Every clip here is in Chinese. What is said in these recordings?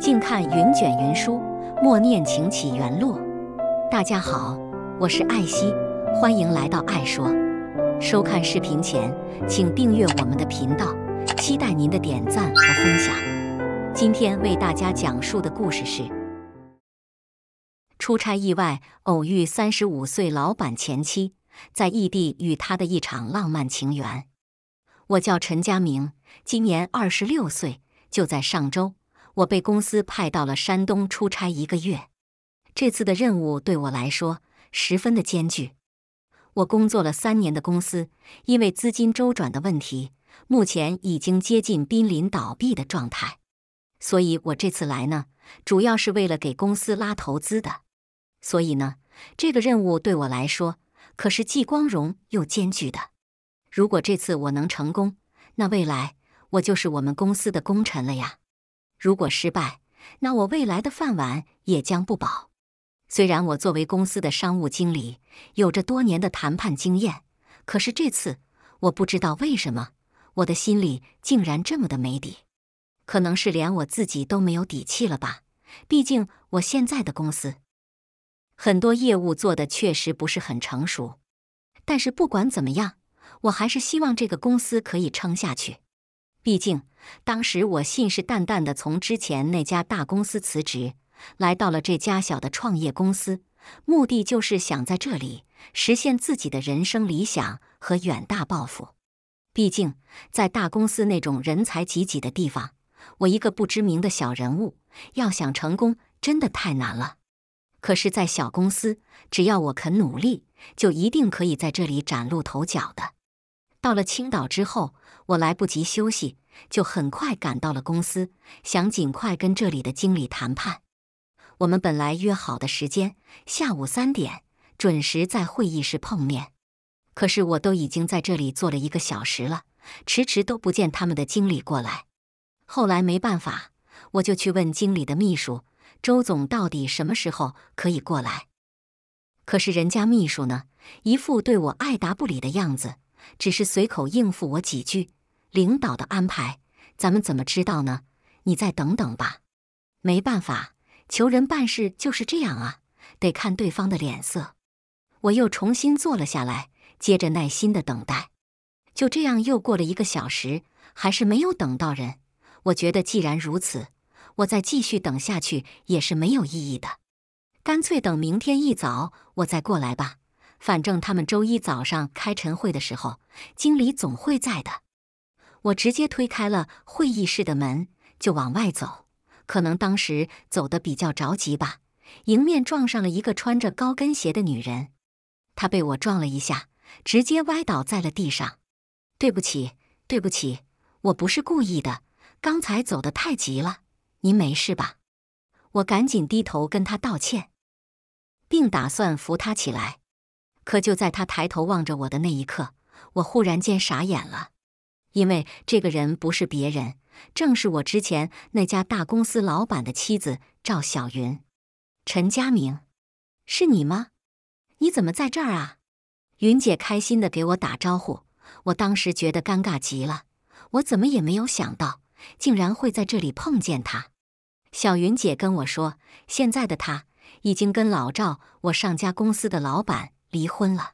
静看云卷云舒，默念情起缘落。大家好，我是艾希，欢迎来到爱说。收看视频前，请订阅我们的频道，期待您的点赞和分享。今天为大家讲述的故事是：出差意外偶遇三十五岁老板前妻，在异地与他的一场浪漫情缘。我叫陈佳明，今年二十六岁，就在上周。我被公司派到了山东出差一个月，这次的任务对我来说十分的艰巨。我工作了三年的公司，因为资金周转的问题，目前已经接近濒临倒闭的状态。所以，我这次来呢，主要是为了给公司拉投资的。所以呢，这个任务对我来说可是既光荣又艰巨的。如果这次我能成功，那未来我就是我们公司的功臣了呀。如果失败，那我未来的饭碗也将不保。虽然我作为公司的商务经理，有着多年的谈判经验，可是这次我不知道为什么，我的心里竟然这么的没底。可能是连我自己都没有底气了吧？毕竟我现在的公司很多业务做的确实不是很成熟。但是不管怎么样，我还是希望这个公司可以撑下去。毕竟，当时我信誓旦旦的从之前那家大公司辞职，来到了这家小的创业公司，目的就是想在这里实现自己的人生理想和远大抱负。毕竟，在大公司那种人才济济的地方，我一个不知名的小人物要想成功，真的太难了。可是，在小公司，只要我肯努力，就一定可以在这里崭露头角的。到了青岛之后，我来不及休息，就很快赶到了公司，想尽快跟这里的经理谈判。我们本来约好的时间下午三点准时在会议室碰面，可是我都已经在这里坐了一个小时了，迟迟都不见他们的经理过来。后来没办法，我就去问经理的秘书周总到底什么时候可以过来，可是人家秘书呢，一副对我爱答不理的样子。只是随口应付我几句，领导的安排，咱们怎么知道呢？你再等等吧。没办法，求人办事就是这样啊，得看对方的脸色。我又重新坐了下来，接着耐心的等待。就这样，又过了一个小时，还是没有等到人。我觉得既然如此，我再继续等下去也是没有意义的，干脆等明天一早我再过来吧。反正他们周一早上开晨会的时候，经理总会在的。我直接推开了会议室的门，就往外走。可能当时走的比较着急吧，迎面撞上了一个穿着高跟鞋的女人。她被我撞了一下，直接歪倒在了地上。对不起，对不起，我不是故意的，刚才走的太急了。您没事吧？我赶紧低头跟她道歉，并打算扶她起来。可就在他抬头望着我的那一刻，我忽然间傻眼了，因为这个人不是别人，正是我之前那家大公司老板的妻子赵小云。陈佳明，是你吗？你怎么在这儿啊？云姐开心的给我打招呼。我当时觉得尴尬极了，我怎么也没有想到，竟然会在这里碰见她。小云姐跟我说，现在的她已经跟老赵，我上家公司的老板。离婚了，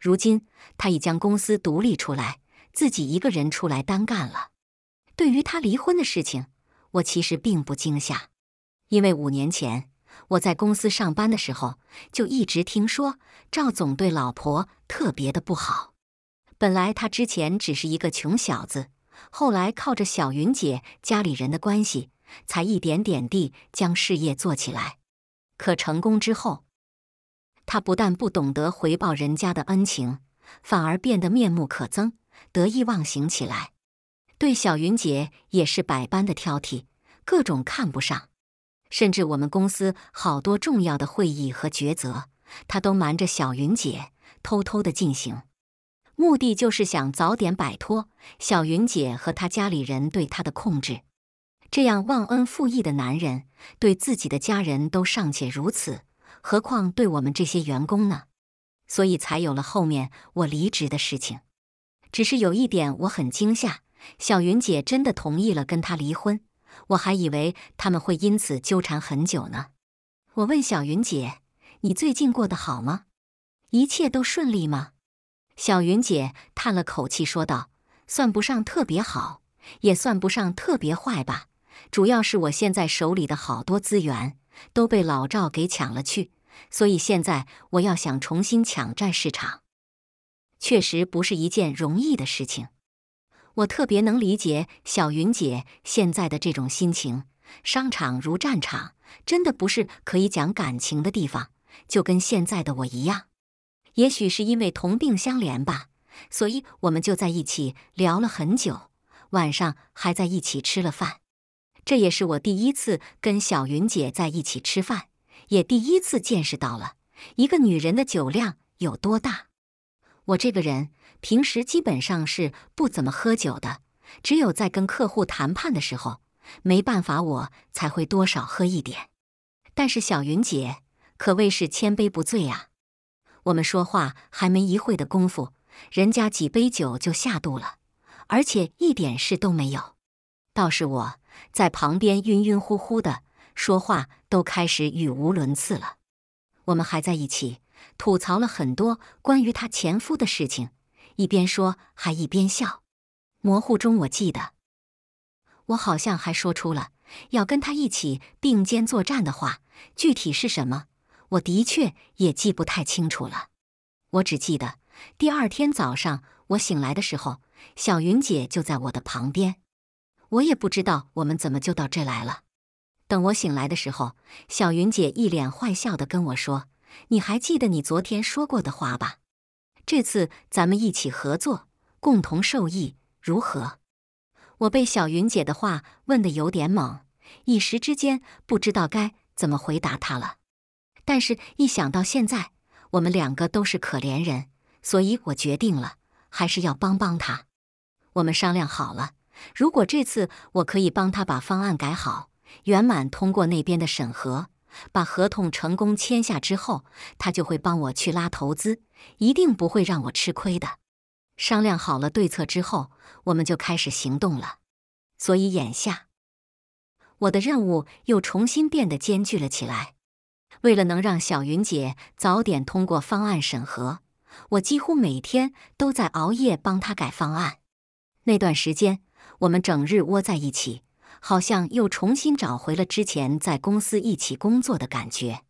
如今他已将公司独立出来，自己一个人出来单干了。对于他离婚的事情，我其实并不惊吓，因为五年前我在公司上班的时候，就一直听说赵总对老婆特别的不好。本来他之前只是一个穷小子，后来靠着小云姐家里人的关系，才一点点地将事业做起来。可成功之后，他不但不懂得回报人家的恩情，反而变得面目可憎，得意忘形起来，对小云姐也是百般的挑剔，各种看不上，甚至我们公司好多重要的会议和抉择，他都瞒着小云姐偷偷的进行，目的就是想早点摆脱小云姐和他家里人对他的控制。这样忘恩负义的男人，对自己的家人都尚且如此。何况对我们这些员工呢，所以才有了后面我离职的事情。只是有一点我很惊吓，小云姐真的同意了跟他离婚，我还以为他们会因此纠缠很久呢。我问小云姐：“你最近过得好吗？一切都顺利吗？”小云姐叹了口气说道：“算不上特别好，也算不上特别坏吧。主要是我现在手里的好多资源都被老赵给抢了去。”所以现在我要想重新抢占市场，确实不是一件容易的事情。我特别能理解小云姐现在的这种心情。商场如战场，真的不是可以讲感情的地方。就跟现在的我一样，也许是因为同病相怜吧，所以我们就在一起聊了很久，晚上还在一起吃了饭。这也是我第一次跟小云姐在一起吃饭。也第一次见识到了一个女人的酒量有多大。我这个人平时基本上是不怎么喝酒的，只有在跟客户谈判的时候，没办法我才会多少喝一点。但是小云姐可谓是千杯不醉啊！我们说话还没一会的功夫，人家几杯酒就下肚了，而且一点事都没有。倒是我在旁边晕晕乎乎的。说话都开始语无伦次了，我们还在一起吐槽了很多关于她前夫的事情，一边说还一边笑。模糊中我记得，我好像还说出了要跟他一起并肩作战的话，具体是什么，我的确也记不太清楚了。我只记得第二天早上我醒来的时候，小云姐就在我的旁边，我也不知道我们怎么就到这来了。等我醒来的时候，小云姐一脸坏笑地跟我说：“你还记得你昨天说过的话吧？这次咱们一起合作，共同受益，如何？”我被小云姐的话问得有点懵，一时之间不知道该怎么回答她了。但是，一想到现在我们两个都是可怜人，所以我决定了，还是要帮帮她。我们商量好了，如果这次我可以帮她把方案改好。圆满通过那边的审核，把合同成功签下之后，他就会帮我去拉投资，一定不会让我吃亏的。商量好了对策之后，我们就开始行动了。所以眼下，我的任务又重新变得艰巨了起来。为了能让小云姐早点通过方案审核，我几乎每天都在熬夜帮她改方案。那段时间，我们整日窝在一起。好像又重新找回了之前在公司一起工作的感觉。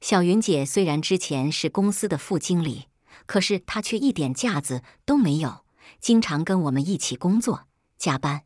小云姐虽然之前是公司的副经理，可是她却一点架子都没有，经常跟我们一起工作、加班。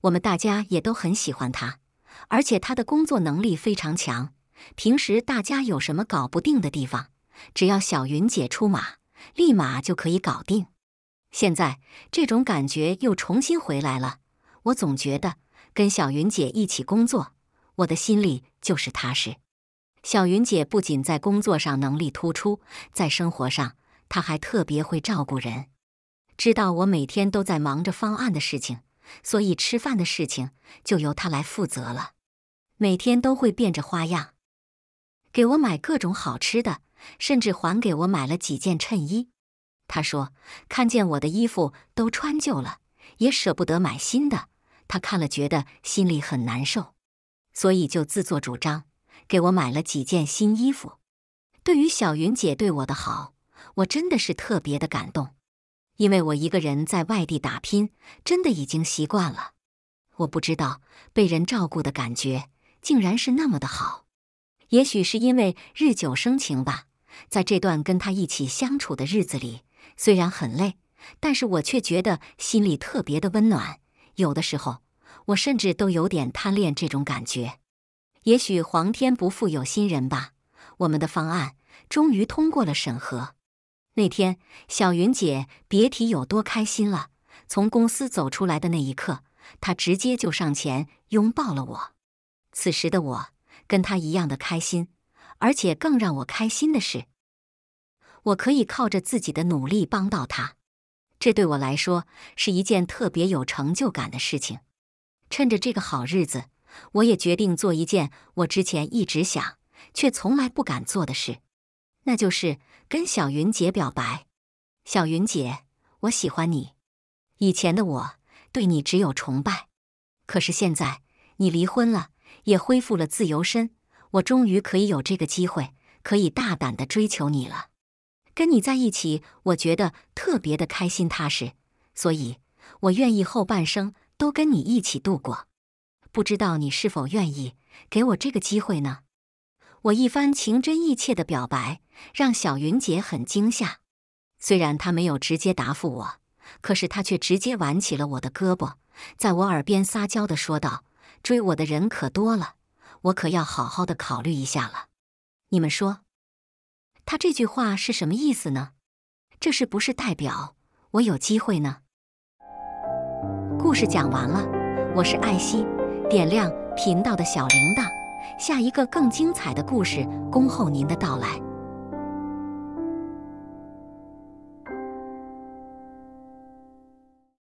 我们大家也都很喜欢她，而且她的工作能力非常强。平时大家有什么搞不定的地方，只要小云姐出马，立马就可以搞定。现在这种感觉又重新回来了，我总觉得。跟小云姐一起工作，我的心里就是踏实。小云姐不仅在工作上能力突出，在生活上，她还特别会照顾人。知道我每天都在忙着方案的事情，所以吃饭的事情就由她来负责了。每天都会变着花样给我买各种好吃的，甚至还给我买了几件衬衣。她说：“看见我的衣服都穿旧了，也舍不得买新的。”他看了，觉得心里很难受，所以就自作主张给我买了几件新衣服。对于小云姐对我的好，我真的是特别的感动。因为我一个人在外地打拼，真的已经习惯了。我不知道被人照顾的感觉，竟然是那么的好。也许是因为日久生情吧，在这段跟他一起相处的日子里，虽然很累，但是我却觉得心里特别的温暖。有的时候，我甚至都有点贪恋这种感觉。也许皇天不负有心人吧，我们的方案终于通过了审核。那天，小云姐别提有多开心了。从公司走出来的那一刻，她直接就上前拥抱了我。此时的我，跟她一样的开心，而且更让我开心的是，我可以靠着自己的努力帮到她。这对我来说是一件特别有成就感的事情。趁着这个好日子，我也决定做一件我之前一直想却从来不敢做的事，那就是跟小云姐表白。小云姐，我喜欢你。以前的我对你只有崇拜，可是现在你离婚了，也恢复了自由身，我终于可以有这个机会，可以大胆的追求你了。跟你在一起，我觉得特别的开心踏实，所以我愿意后半生都跟你一起度过。不知道你是否愿意给我这个机会呢？我一番情真意切的表白，让小云姐很惊吓。虽然她没有直接答复我，可是她却直接挽起了我的胳膊，在我耳边撒娇的说道：“追我的人可多了，我可要好好的考虑一下了。”你们说？他这句话是什么意思呢？这是不是代表我有机会呢？故事讲完了，我是艾希，点亮频道的小铃铛，下一个更精彩的故事恭候您的到来。